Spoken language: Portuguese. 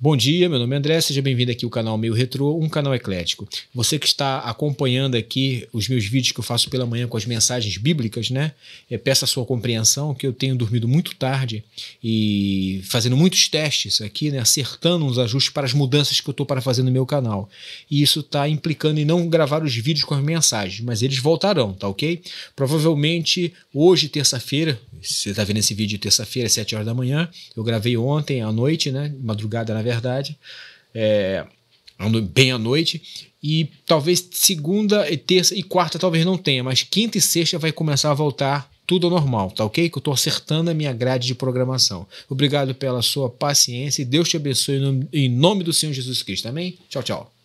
Bom dia, meu nome é André, seja bem-vindo aqui ao canal Meio Retrô, um canal eclético. Você que está acompanhando aqui os meus vídeos que eu faço pela manhã com as mensagens bíblicas, né? É, peço a sua compreensão que eu tenho dormido muito tarde e fazendo muitos testes aqui, né? Acertando os ajustes para as mudanças que eu estou para fazer no meu canal. E isso está implicando em não gravar os vídeos com as mensagens, mas eles voltarão, tá ok? Provavelmente hoje, terça-feira, você está vendo esse vídeo terça-feira, às 7 horas da manhã, eu gravei ontem à noite, né? Madrugada, na verdade. É, bem à noite. E talvez segunda, e terça e quarta talvez não tenha, mas quinta e sexta vai começar a voltar tudo ao normal, tá ok? Que eu estou acertando a minha grade de programação. Obrigado pela sua paciência e Deus te abençoe em nome do Senhor Jesus Cristo. Amém? Tchau, tchau.